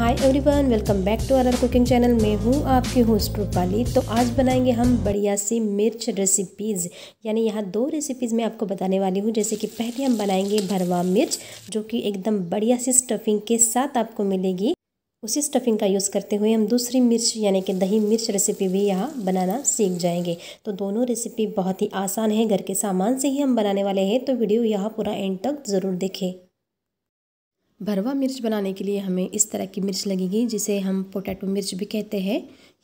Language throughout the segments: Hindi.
hi everyone welcome back to R R cooking channel मैं हूँ आपकी होस्ट रूपाली तो आज बनाएंगे हम बढ़िया सी मिर्च रेसिपीज़ यानी यहाँ दो रेसिपीज़ मैं आपको बताने वाली हूँ जैसे कि पहले हम बनाएंगे भरवा मिर्च जो कि एकदम बढ़िया सी स्टफिंग के साथ आपको मिलेगी उसी स्टफिंग का यूज़ करते हुए हम दूसरी मिर्च यानी कि दही मिर्च रेसिपी भी यहाँ बनाना सीख जाएंगे तो दोनों रेसिपी बहुत ही आसान है घर के सामान से ही हम बनाने वाले हैं तो वीडियो यहाँ पूरा एंड तक ज़रूर देखें भरवा मिर्च बनाने के लिए हमें इस तरह की मिर्च लगेगी जिसे हम पोटैटो मिर्च भी कहते हैं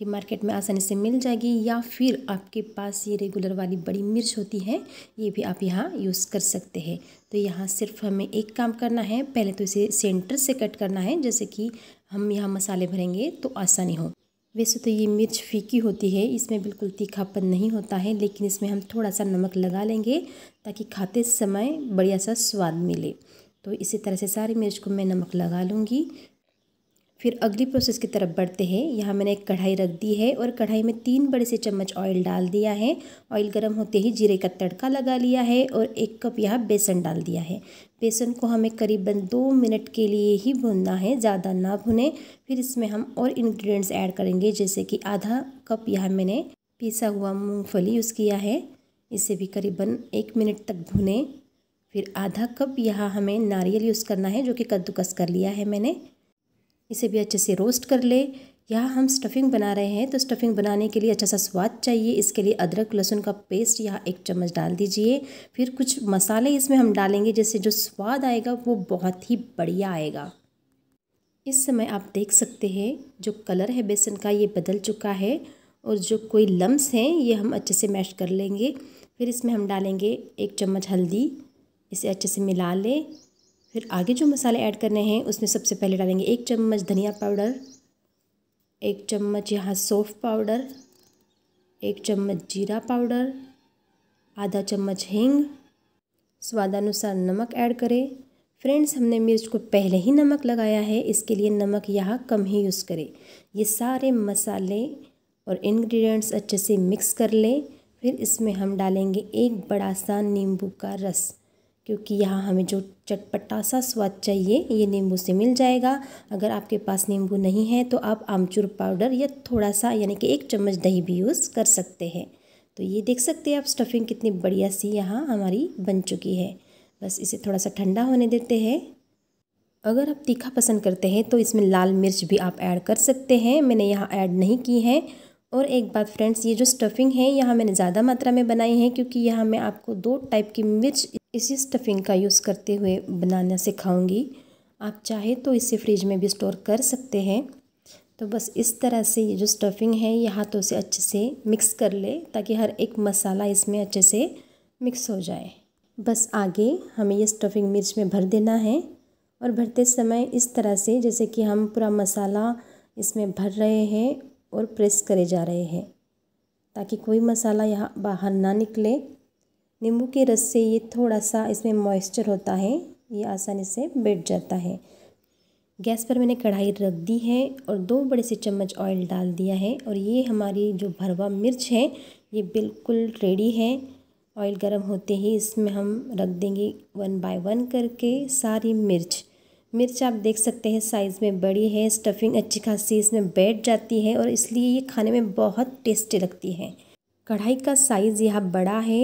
ये मार्केट में आसानी से मिल जाएगी या फिर आपके पास ये रेगुलर वाली बड़ी मिर्च होती है ये भी आप यहाँ यूज़ कर सकते हैं तो यहाँ सिर्फ हमें एक काम करना है पहले तो इसे सेंटर से कट करना है जैसे कि हम यहाँ मसाले भरेंगे तो आसानी हो वैसे तो ये मिर्च फीकी होती है इसमें बिल्कुल तीखापन नहीं होता है लेकिन इसमें हम थोड़ा सा नमक लगा लेंगे ताकि खाते समय बढ़िया सा स्वाद मिले तो इसी तरह से सारी मिर्च को मैं नमक लगा लूँगी फिर अगली प्रोसेस की तरफ बढ़ते हैं यहाँ मैंने एक कढ़ाई रख दी है और कढ़ाई में तीन बड़े से चम्मच ऑयल डाल दिया है ऑयल गर्म होते ही जीरे का तड़का लगा लिया है और एक कप यहाँ बेसन डाल दिया है बेसन को हमें करीबन दो मिनट के लिए ही भूनना है ज़्यादा ना भुने फिर इसमें हम और इन्ग्रीडियंट्स ऐड करेंगे जैसे कि आधा कप यहाँ मैंने पीसा हुआ मूँगफली यूज़ किया है इसे भी करीबन एक मिनट तक भुने फिर आधा कप यहाँ हमें नारियल यूज़ करना है जो कि कद्दूकस कर लिया है मैंने इसे भी अच्छे से रोस्ट कर ले यहाँ हम स्टफिंग बना रहे हैं तो स्टफिंग बनाने के लिए अच्छा सा स्वाद चाहिए इसके लिए अदरक लहसुन का पेस्ट यहाँ एक चम्मच डाल दीजिए फिर कुछ मसाले इसमें हम डालेंगे जिससे जो स्वाद आएगा वो बहुत ही बढ़िया आएगा इस समय आप देख सकते हैं जो कलर है बेसन का ये बदल चुका है और जो कोई लम्स हैं ये हम अच्छे से मैश कर लेंगे फिर इसमें हम डालेंगे एक चम्मच हल्दी इसे अच्छे से मिला लें फिर आगे जो मसाले ऐड करने हैं उसमें सबसे पहले डालेंगे एक चम्मच धनिया पाउडर एक चम्मच यहाँ सौफ पाउडर एक चम्मच जीरा पाउडर आधा चम्मच हींग स्वादानुसार नमक ऐड करें फ्रेंड्स हमने मिर्च को पहले ही नमक लगाया है इसके लिए नमक यहाँ कम ही यूज़ करें ये सारे मसाले और इंग्रेडिएंट्स अच्छे से मिक्स कर लें फिर इसमें हम डालेंगे एक बड़ा सा नींबू का रस क्योंकि यहाँ हमें जो चटपटा सा स्वाद चाहिए ये नींबू से मिल जाएगा अगर आपके पास नींबू नहीं है तो आप आमचूर पाउडर या थोड़ा सा यानी कि एक चम्मच दही भी यूज़ कर सकते हैं तो ये देख सकते हैं आप स्टफिंग कितनी बढ़िया सी यहाँ हमारी बन चुकी है बस इसे थोड़ा सा ठंडा होने देते हैं अगर आप तीखा पसंद करते हैं तो इसमें लाल मिर्च भी आप ऐड कर सकते हैं मैंने यहाँ ऐड नहीं की है और एक बात फ्रेंड्स ये जो स्टफिंग है यहाँ मैंने ज़्यादा मात्रा में बनाई है क्योंकि यहाँ मैं आपको दो टाइप की मिर्च इसी स्टफिंग का यूज़ करते हुए बनाना सिखाऊंगी आप चाहे तो इसे फ्रिज में भी स्टोर कर सकते हैं तो बस इस तरह से ये जो स्टफिंग है ये हाथों तो से अच्छे से मिक्स कर ले ताकि हर एक मसाला इसमें अच्छे से मिक्स हो जाए बस आगे हमें ये स्टफिंग मिर्च में भर देना है और भरते समय इस तरह से जैसे कि हम पूरा मसाला इसमें भर रहे हैं और प्रेस करे जा रहे हैं ताकि कोई मसाला यहाँ बाहर ना निकले नींबू के रस से ये थोड़ा सा इसमें मॉइस्चर होता है ये आसानी से बैठ जाता है गैस पर मैंने कढ़ाई रख दी है और दो बड़े से चम्मच ऑयल डाल दिया है और ये हमारी जो भरवा मिर्च है ये बिल्कुल रेडी है ऑयल गर्म होते ही इसमें हम रख देंगे वन बाय वन करके सारी मिर्च मिर्च आप देख सकते हैं साइज़ में बड़ी है स्टफिंग अच्छी खासी इसमें बैठ जाती है और इसलिए ये खाने में बहुत टेस्टी लगती है कढ़ाई का साइज़ यह बड़ा है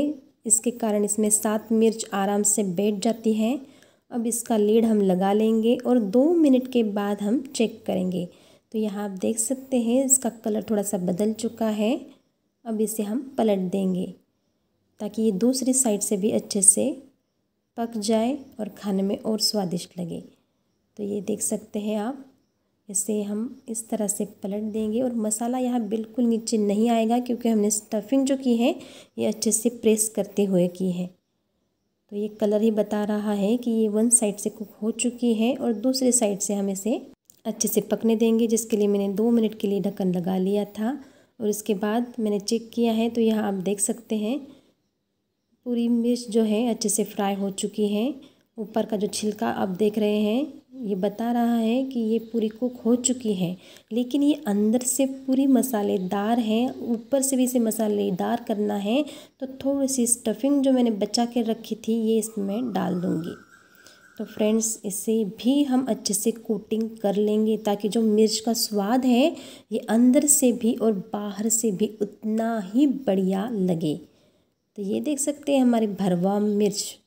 इसके कारण इसमें सात मिर्च आराम से बैठ जाती है अब इसका लीड हम लगा लेंगे और दो मिनट के बाद हम चेक करेंगे तो यहाँ आप देख सकते हैं इसका कलर थोड़ा सा बदल चुका है अब इसे हम पलट देंगे ताकि ये दूसरी साइड से भी अच्छे से पक जाए और खाने में और स्वादिष्ट लगे तो ये देख सकते हैं आप इसे हम इस तरह से पलट देंगे और मसाला यहाँ बिल्कुल नीचे नहीं आएगा क्योंकि हमने स्टफिंग जो की है ये अच्छे से प्रेस करते हुए की है तो ये कलर ही बता रहा है कि ये वन साइड से कुक हो चुकी है और दूसरे साइड से हम इसे अच्छे से पकने देंगे जिसके लिए मैंने दो मिनट के लिए ढक्कन लगा लिया था और इसके बाद मैंने चेक किया है तो यहाँ आप देख सकते हैं पूरी मिर्च जो है अच्छे से फ्राई हो चुकी है ऊपर का जो छिलका आप देख रहे हैं ये बता रहा है कि ये पूरी कुक हो चुकी है लेकिन ये अंदर से पूरी मसालेदार है ऊपर से भी इसे मसालेदार करना है तो थोड़ी सी स्टफिंग जो मैंने बचा के रखी थी ये इसमें डाल दूँगी तो फ्रेंड्स इसे भी हम अच्छे से कोटिंग कर लेंगे ताकि जो मिर्च का स्वाद है ये अंदर से भी और बाहर से भी उतना ही बढ़िया लगे तो ये देख सकते हैं हमारे भरवा मिर्च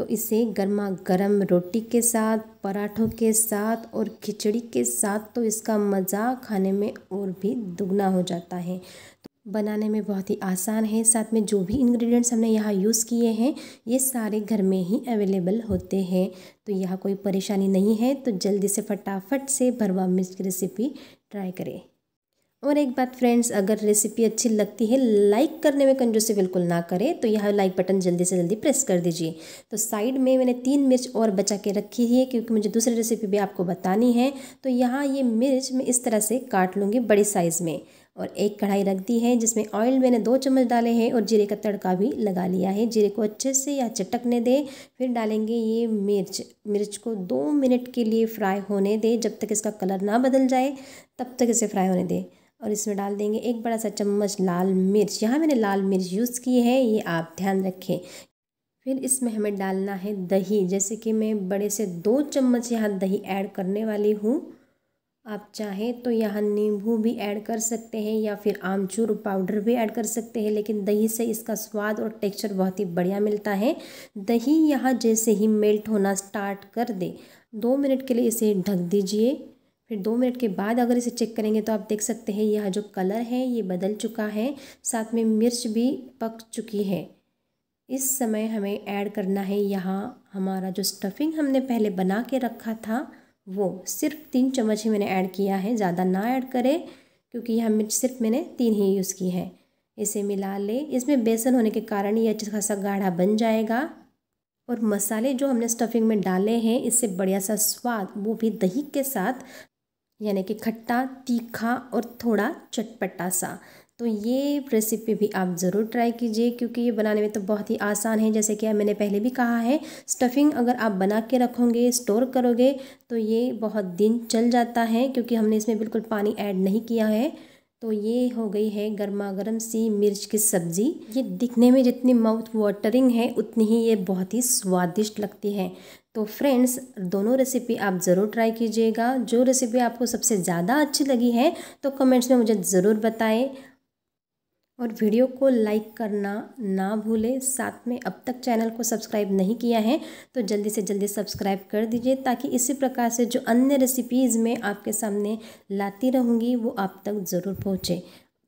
तो इसे गर्मा गर्म रोटी के साथ पराठों के साथ और खिचड़ी के साथ तो इसका मज़ा खाने में और भी दुगना हो जाता है तो बनाने में बहुत ही आसान है साथ में जो भी इंग्रेडिएंट्स हमने यहाँ यूज़ किए हैं ये सारे घर में ही अवेलेबल होते हैं तो यहाँ कोई परेशानी नहीं है तो जल्दी से फटाफट से भरवा मिर्च की रेसिपी ट्राई करें और एक बात फ्रेंड्स अगर रेसिपी अच्छी लगती है लाइक करने में कंजूसी बिल्कुल ना करें तो यह लाइक बटन जल्दी से जल्दी प्रेस कर दीजिए तो साइड में मैंने तीन मिर्च और बचा के रखी है क्योंकि मुझे दूसरी रेसिपी भी आपको बतानी है तो यहाँ ये मिर्च मैं इस तरह से काट लूँगी बड़ी साइज़ में और एक कढ़ाई रख दी है जिसमें ऑयल मैंने दो चम्मच डाले हैं और जीरे का तड़का भी लगा लिया है जीरे को अच्छे से या चटकने दे फिर डालेंगे ये मिर्च मिर्च को दो मिनट के लिए फ्राई होने दें जब तक इसका कलर ना बदल जाए तब तक इसे फ्राई होने दें और इसमें डाल देंगे एक बड़ा सा चम्मच लाल मिर्च यहाँ मैंने लाल मिर्च यूज़ की है ये आप ध्यान रखें फिर इसमें हमें डालना है दही जैसे कि मैं बड़े से दो चम्मच यहाँ दही ऐड करने वाली हूँ आप चाहें तो यहाँ नींबू भी ऐड कर सकते हैं या फिर आमचूर पाउडर भी ऐड कर सकते हैं लेकिन दही से इसका स्वाद और टेक्सचर बहुत ही बढ़िया मिलता है दही यहाँ जैसे ही मेल्ट होना स्टार्ट कर दे दो मिनट के लिए इसे ढक दीजिए फिर दो मिनट के बाद अगर इसे चेक करेंगे तो आप देख सकते हैं यह जो कलर है ये बदल चुका है साथ में मिर्च भी पक चुकी है इस समय हमें ऐड करना है यहाँ हमारा जो स्टफिंग हमने पहले बना के रखा था वो सिर्फ तीन चम्मच ही मैंने ऐड किया है ज़्यादा ना ऐड करें क्योंकि यह मिर्च सिर्फ मैंने तीन ही यूज़ की है इसे मिला ले इसमें बेसन होने के कारण ये अच्छा खासा गाढ़ा बन जाएगा और मसाले जो हमने स्टफिंग में डाले हैं इससे बढ़िया सा स्वाद वो भी दही के साथ यानी कि खट्टा तीखा और थोड़ा चटपटा सा तो ये रेसिपी भी आप ज़रूर ट्राई कीजिए क्योंकि ये बनाने में तो बहुत ही आसान है जैसे कि मैंने पहले भी कहा है स्टफिंग अगर आप बना के रखोगे स्टोर करोगे तो ये बहुत दिन चल जाता है क्योंकि हमने इसमें बिल्कुल पानी ऐड नहीं किया है तो ये हो गई है गर्मा गर्म सी मिर्च की सब्ज़ी ये दिखने में जितनी माउथ वाटरिंग है उतनी ही ये बहुत ही स्वादिष्ट लगती है तो फ्रेंड्स दोनों रेसिपी आप ज़रूर ट्राई कीजिएगा जो रेसिपी आपको सबसे ज़्यादा अच्छी लगी है तो कमेंट्स में मुझे ज़रूर बताएं और वीडियो को लाइक करना ना भूलें साथ में अब तक चैनल को सब्सक्राइब नहीं किया है तो जल्दी से जल्दी सब्सक्राइब कर दीजिए ताकि इसी प्रकार से जो अन्य रेसिपीज़ में आपके सामने लाती रहूँगी वो आप तक ज़रूर पहुँचे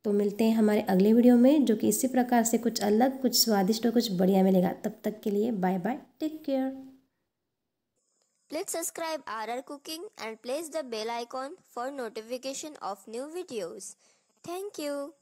तो मिलते हैं हमारे अगले वीडियो में जो कि इसी प्रकार से कुछ अलग कुछ स्वादिष्ट और कुछ बढ़िया मिलेगा तब तक के लिए bye bye take care subscribe R R cooking and press the bell icon for notification of new videos thank you